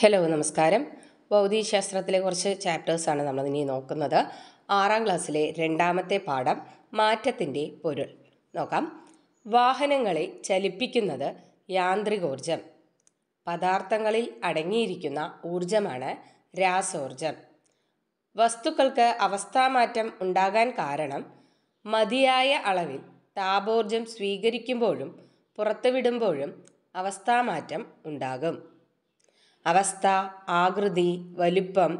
hello നമസ്കാരം ഭൗതികശാസ്ത്രത്തിലെ കുറച്ച് ചാപ്റ്റേഴ്സാണ് നമ്മളിനി നോക്കുന്നത് ആറാം ക്ലാസ്സിലെ രണ്ടാമത്തെ പാഠം മാറ്റത്തിൻ്റെ പൊരുൾ നോക്കാം വാഹനങ്ങളെ ചലിപ്പിക്കുന്നത് യാന്ത്രികോർജം പദാർത്ഥങ്ങളിൽ അടങ്ങിയിരിക്കുന്ന ഊർജമാണ് രാസോർജം വസ്തുക്കൾക്ക് അവസ്ഥാമാറ്റം ഉണ്ടാകാൻ കാരണം മതിയായ അളവിൽ താപോർജം സ്വീകരിക്കുമ്പോഴും പുറത്തുവിടുമ്പോഴും അവസ്ഥാമാറ്റം ഉണ്ടാകും അവസ്ഥ ആകൃതി വലിപ്പം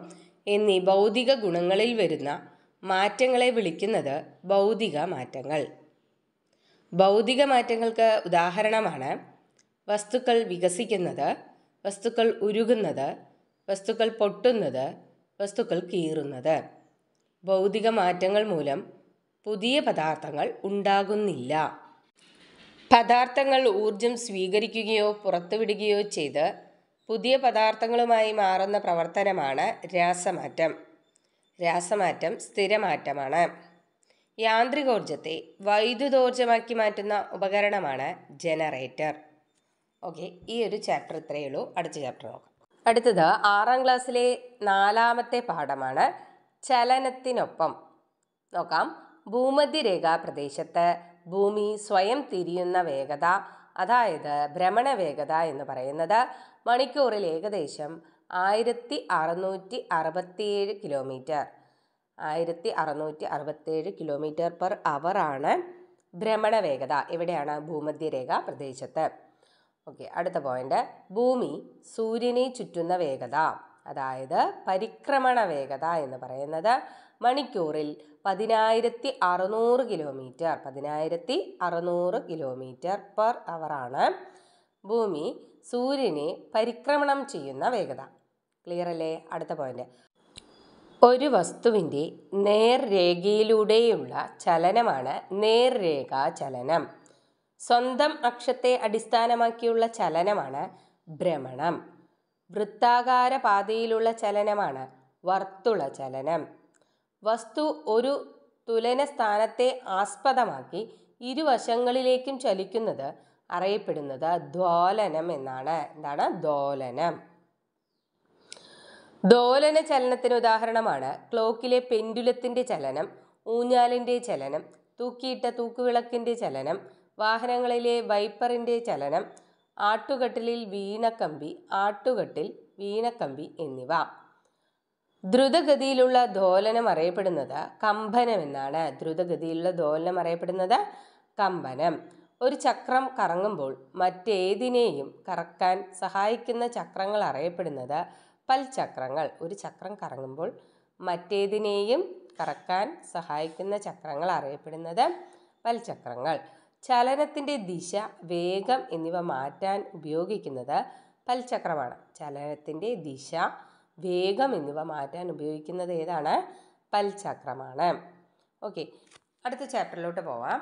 എന്നീ ഭൗതിക ഗുണങ്ങളിൽ വരുന്ന മാറ്റങ്ങളെ വിളിക്കുന്നത് ഭൗതിക മാറ്റങ്ങൾ ഭൗതിക മാറ്റങ്ങൾക്ക് ഉദാഹരണമാണ് വസ്തുക്കൾ വികസിക്കുന്നത് വസ്തുക്കൾ ഉരുകുന്നത് വസ്തുക്കൾ പൊട്ടുന്നത് വസ്തുക്കൾ കീറുന്നത് ഭൗതിക മാറ്റങ്ങൾ മൂലം പുതിയ പദാർത്ഥങ്ങൾ ഉണ്ടാകുന്നില്ല പദാർത്ഥങ്ങൾ ഊർജം സ്വീകരിക്കുകയോ പുറത്തുവിടുകയോ ചെയ്ത് പുതിയ പദാർത്ഥങ്ങളുമായി മാറുന്ന പ്രവർത്തനമാണ് രാസമാറ്റം രാസമാറ്റം സ്ഥിരമാറ്റമാണ് യാന്ത്രികോർജത്തെ വൈദ്യുതോർജ്ജമാക്കി മാറ്റുന്ന ഉപകരണമാണ് ജനറേറ്റർ ഓക്കെ ഈ ഒരു ചാപ്റ്റർ ഇത്രയേ ഉള്ളൂ അടുത്ത ചാപ്റ്റർ നോക്കാം അടുത്തത് ആറാം ക്ലാസ്സിലെ നാലാമത്തെ പാഠമാണ് ചലനത്തിനൊപ്പം നോക്കാം ഭൂമധ്യരേഖാ പ്രദേശത്ത് ഭൂമി സ്വയം തിരിയുന്ന വേഗത അതായത് ഭ്രമണ വേഗത എന്ന് പറയുന്നത് മണിക്കൂറിൽ ഏകദേശം ആയിരത്തി അറുന്നൂറ്റി അറുപത്തിയേഴ് കിലോമീറ്റർ ആയിരത്തി അറുന്നൂറ്റി അറുപത്തേഴ് കിലോമീറ്റർ പെർ അവർ ആണ് ഭ്രമണ വേഗത എവിടെയാണ് ഭൂമധ്യരേഖ പ്രദേശത്ത് ഓക്കെ അടുത്ത പോയിന്റ് ഭൂമി സൂര്യനെ ചുറ്റുന്ന വേഗത അതായത് പരിക്രമണ വേഗത എന്ന് പറയുന്നത് മണിക്കൂറിൽ പതിനായിരത്തി അറുന്നൂറ് കിലോമീറ്റർ പതിനായിരത്തി അറുന്നൂറ് കിലോമീറ്റർ പെർ അവറാണ് ഭൂമി സൂര്യനെ പരിക്രമണം ചെയ്യുന്ന വേഗത ക്ലിയർ അല്ലേ അടുത്ത പോയിന്റ് ഒരു വസ്തുവിൻ്റെ നേർരേഖയിലൂടെയുള്ള ചലനമാണ് നേർരേഖാ ചലനം സ്വന്തം അക്ഷത്തെ അടിസ്ഥാനമാക്കിയുള്ള ചലനമാണ് ഭ്രമണം വൃത്താകാര പാതയിലുള്ള ചലനമാണ് വർത്തുള ചലനം വസ്തു ഒരു തുലന സ്ഥാനത്തെ ആസ്പദമാക്കി ഇരുവശങ്ങളിലേക്കും ചലിക്കുന്നത് അറിയപ്പെടുന്നത് ദ്വാലനം എന്നാണ് എന്താണ് ദോലനം ദോലന ചലനത്തിന് ഉദാഹരണമാണ് ക്ലോക്കിലെ പെൻഡുലത്തിൻ്റെ ചലനം ഊഞ്ഞാലിൻ്റെ ചലനം തൂക്കിയിട്ട തൂക്കുവിളക്കിൻ്റെ ചലനം വാഹനങ്ങളിലെ വൈപ്പറിൻ്റെ ചലനം ആട്ടുകട്ടിലിൽ വീണക്കമ്പി ആട്ടുകട്ടിൽ വീണക്കമ്പി എന്നിവ ദ്രുതഗതിയിലുള്ള ദോലനം അറിയപ്പെടുന്നത് കമ്പനം എന്നാണ് ദ്രുതഗതിയിലുള്ള ദോലനം അറിയപ്പെടുന്നത് കമ്പനം ഒരു ചക്രം കറങ്ങുമ്പോൾ മറ്റേതിനെയും കറക്കാൻ സഹായിക്കുന്ന ചക്രങ്ങൾ അറിയപ്പെടുന്നത് പൽചക്രങ്ങൾ ഒരു ചക്രം കറങ്ങുമ്പോൾ മറ്റേതിനെയും കറക്കാൻ സഹായിക്കുന്ന ചക്രങ്ങൾ അറിയപ്പെടുന്നത് പൽചക്രങ്ങൾ ചലനത്തിൻ്റെ ദിശ വേഗം എന്നിവ മാറ്റാൻ ഉപയോഗിക്കുന്നത് പൽചക്രമാണ് ചലനത്തിൻ്റെ ദിശ വേഗം എന്നിവ മാറ്റാൻ ഉപയോഗിക്കുന്നത് ഏതാണ് പൽചക്രമാണ് ഓക്കെ അടുത്ത ചാപ്റ്ററിലോട്ട് പോവാം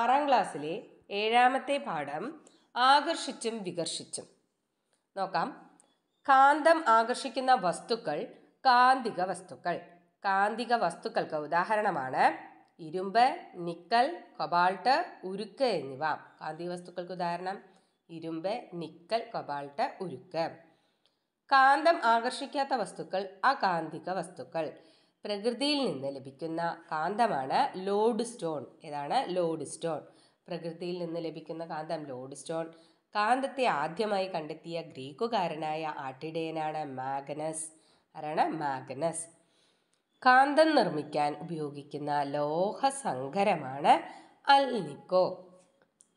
ആറാം ക്ലാസ്സിലെ ഏഴാമത്തെ പാഠം ആകർഷിച്ചും വികർഷിച്ചും നോക്കാം കാന്തം ആകർഷിക്കുന്ന വസ്തുക്കൾ കാന്തിക വസ്തുക്കൾ കാന്തിക വസ്തുക്കൾക്ക് ഉദാഹരണമാണ് ഇരുമ്പ് നിക്കൽ കൊബാൾട്ട് ഉരുക്ക് എന്നിവ കാന്തിക വസ്തുക്കൾക്ക് ഉദാഹരണം ഇരുമ്പ് നിക്കൽ കൊബാൾട്ട് ഉരുക്ക് കാന്തം ആകർഷിക്കാത്ത വസ്തുക്കൾ അകാന്തിക വസ്തുക്കൾ പ്രകൃതിയിൽ നിന്ന് ലഭിക്കുന്ന കാന്തമാണ് ലോഡ് സ്റ്റോൺ ഏതാണ് ലോഡ് സ്റ്റോൺ പ്രകൃതിയിൽ നിന്ന് ലഭിക്കുന്ന കാന്തം ലോഡ്സ്റ്റോൺ കാന്തത്തെ ആദ്യമായി കണ്ടെത്തിയ ഗ്രീക്കുകാരനായ ആട്ടിടയനാണ് മാഗ്നസ് ആരാണ് മാഗ്നസ് കാന്തം നിർമ്മിക്കാൻ ഉപയോഗിക്കുന്ന ലോഹസങ്കരമാണ് അൽനിക്കോ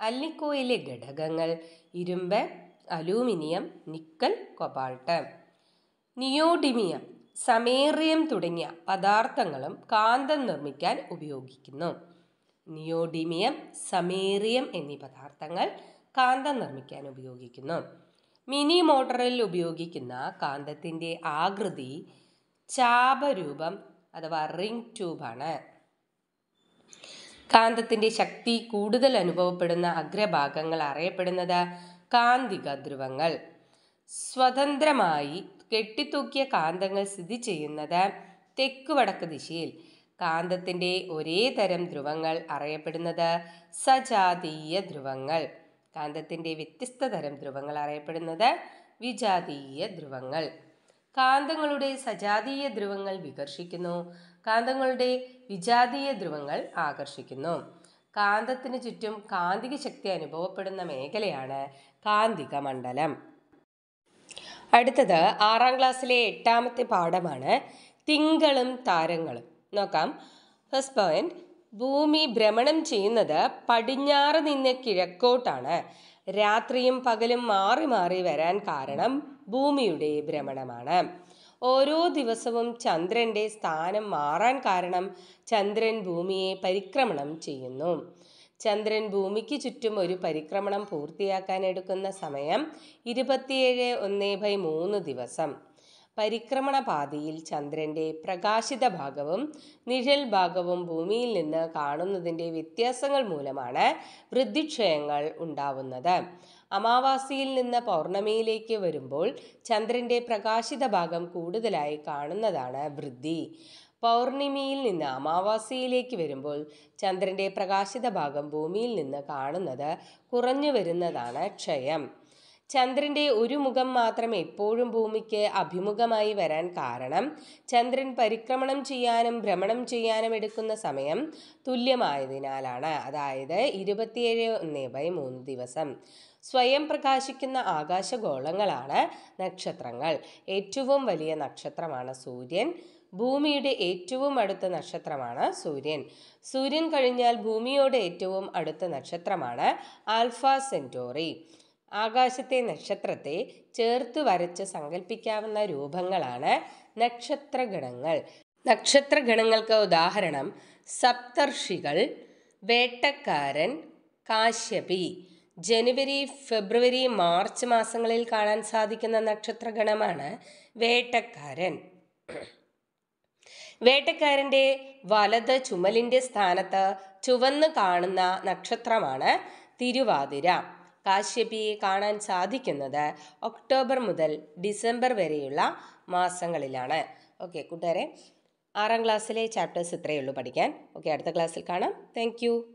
അൽനിക്കോയിലെ ഘടകങ്ങൾ ഇരുമ്പ് aluminium nickel cobalt neodymium samarium തുടങ്ങിയ പദാർത്ഥങ്ങളും കാന്തം നിർമ്മിക്കാൻ ഉപയോഗിക്കുന്നു നിയോഡിമിയം സമേറിയം എന്നീ പദാർത്ഥങ്ങൾ കാന്തം നിർമ്മിക്കാൻ ഉപയോഗിക്കുന്നു മിനി മോട്ടറിൽ ഉപയോഗിക്കുന്ന കാന്തത്തിൻ്റെ ആകൃതി ചാപരൂപം അഥവാ റിംഗ് ട്യൂബാണ് കാന്തത്തിൻ്റെ ശക്തി കൂടുതൽ അനുഭവപ്പെടുന്ന അഗ്രഭാഗങ്ങൾ അറിയപ്പെടുന്നത് കാന്തിക ധ്രുവങ്ങൾ സ്വതന്ത്രമായി കെട്ടിത്തൂക്കിയ കാന്തങ്ങൾ സ്ഥിതി ചെയ്യുന്നത് തെക്ക് വടക്ക് ദിശയിൽ കാന്തത്തിൻ്റെ ഒരേ തരം ധ്രുവങ്ങൾ അറിയപ്പെടുന്നത് സജാതീയ ധ്രുവങ്ങൾ കാന്തത്തിൻ്റെ വ്യത്യസ്ത തരം ധ്രുവങ്ങൾ അറിയപ്പെടുന്നത് വിജാതീയ ധ്രുവങ്ങൾ കാന്തങ്ങളുടെ സജാതീയ ധ്രുവങ്ങൾ വികർഷിക്കുന്നു കാന്തങ്ങളുടെ വിജാതീയ ധ്രുവങ്ങൾ ആകർഷിക്കുന്നു കാന്തത്തിന് ചുറ്റും കാന്തിക ശക്തി അനുഭവപ്പെടുന്ന മേഖലയാണ് കാന്തിക മണ്ഡലം അടുത്തത് ആറാം ക്ലാസ്സിലെ എട്ടാമത്തെ പാഠമാണ് തിങ്കളും താരങ്ങളും നോക്കാം ഫസ്റ്റ് പോയിന്റ് ഭൂമി ഭ്രമണം ചെയ്യുന്നത് പടിഞ്ഞാറ് നിന്ന് കിഴക്കോട്ടാണ് രാത്രിയും പകലും മാറി മാറി വരാൻ കാരണം ഭൂമിയുടെ ഭ്രമണമാണ് ഓരോ ദിവസവും ചന്ദ്രൻ്റെ സ്ഥാനം മാറാൻ കാരണം ചന്ദ്രൻ ഭൂമിയെ പരിക്രമണം ചെയ്യുന്നു ചന്ദ്രൻ ഭൂമിക്ക് ചുറ്റും ഒരു പരിക്രമണം പൂർത്തിയാക്കാൻ എടുക്കുന്ന സമയം ഇരുപത്തിയേഴ് ഒന്ന് ബൈ മൂന്ന് ദിവസം പരിക്രമണപാതയിൽ ചന്ദ്രൻ്റെ പ്രകാശിത ഭാഗവും നിഴൽ ഭാഗവും ഭൂമിയിൽ നിന്ന് കാണുന്നതിൻ്റെ വ്യത്യാസങ്ങൾ മൂലമാണ് വൃദ്ധിക്ഷയങ്ങൾ ഉണ്ടാവുന്നത് അമാവാസിയിൽ നിന്ന് പൗർണമിയിലേക്ക് വരുമ്പോൾ ചന്ദ്രൻ്റെ പ്രകാശിത ഭാഗം കൂടുതലായി കാണുന്നതാണ് വൃദ്ധി പൗർണിമയിൽ നിന്ന് അമാവാസിയിലേക്ക് വരുമ്പോൾ ചന്ദ്രൻ്റെ പ്രകാശിത ഭാഗം ഭൂമിയിൽ നിന്ന് കാണുന്നത് കുറഞ്ഞു വരുന്നതാണ് ക്ഷയം ചന്ദ്രൻ്റെ ഒരു മുഖം മാത്രം എപ്പോഴും ഭൂമിക്ക് അഭിമുഖമായി വരാൻ കാരണം ചന്ദ്രൻ പരിക്രമണം ചെയ്യാനും ഭ്രമണം ചെയ്യാനും എടുക്കുന്ന സമയം തുല്യമായതിനാലാണ് അതായത് ഇരുപത്തിയേഴ് ഒന്ന് ബൈ മൂന്ന് ദിവസം സ്വയം പ്രകാശിക്കുന്ന ആകാശഗോളങ്ങളാണ് നക്ഷത്രങ്ങൾ ഏറ്റവും വലിയ നക്ഷത്രമാണ് സൂര്യൻ ഭൂമിയുടെ ഏറ്റവും അടുത്ത നക്ഷത്രമാണ് സൂര്യൻ സൂര്യൻ കഴിഞ്ഞാൽ ഭൂമിയോട് ഏറ്റവും അടുത്ത നക്ഷത്രമാണ് ആൽഫ സെൻറ്റോറി ആകാശത്തെ നക്ഷത്രത്തെ ചേർത്ത് വരച്ച് സങ്കല്പിക്കാവുന്ന രൂപങ്ങളാണ് നക്ഷത്രഗണങ്ങൾ നക്ഷത്രഗണങ്ങൾക്ക് ഉദാഹരണം സപ്തർഷികൾ വേട്ടക്കാരൻ കാശ്യപി ജനുവരി ഫെബ്രുവരി മാർച്ച് മാസങ്ങളിൽ കാണാൻ സാധിക്കുന്ന നക്ഷത്രഗണമാണ് വേട്ടക്കാരൻ വേട്ടക്കാരൻ്റെ വലത് ചുമലിൻ്റെ സ്ഥാനത്ത് ചുവന്ന് കാണുന്ന നക്ഷത്രമാണ് തിരുവാതിര കാശ്യപിയെ കാണാൻ സാധിക്കുന്നത് ഒക്ടോബർ മുതൽ ഡിസംബർ വരെയുള്ള മാസങ്ങളിലാണ് ഓക്കെ കൂട്ടുകാരെ ആറാം ക്ലാസ്സിലെ ചാപ്റ്റേഴ്സ് ഇത്രയേ ഉള്ളൂ പഠിക്കാൻ ഓക്കെ അടുത്ത ക്ലാസ്സിൽ കാണാം താങ്ക്